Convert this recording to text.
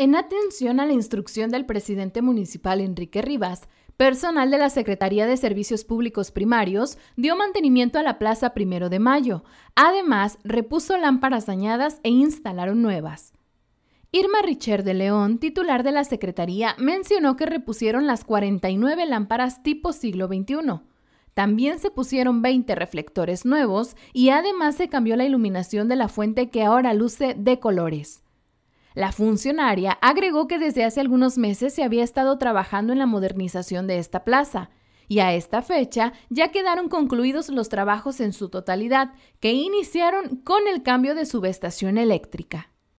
En atención a la instrucción del presidente municipal Enrique Rivas, personal de la Secretaría de Servicios Públicos Primarios dio mantenimiento a la plaza primero de mayo. Además, repuso lámparas dañadas e instalaron nuevas. Irma Richer de León, titular de la Secretaría, mencionó que repusieron las 49 lámparas tipo siglo XXI. También se pusieron 20 reflectores nuevos y además se cambió la iluminación de la fuente que ahora luce de colores. La funcionaria agregó que desde hace algunos meses se había estado trabajando en la modernización de esta plaza y a esta fecha ya quedaron concluidos los trabajos en su totalidad que iniciaron con el cambio de subestación eléctrica.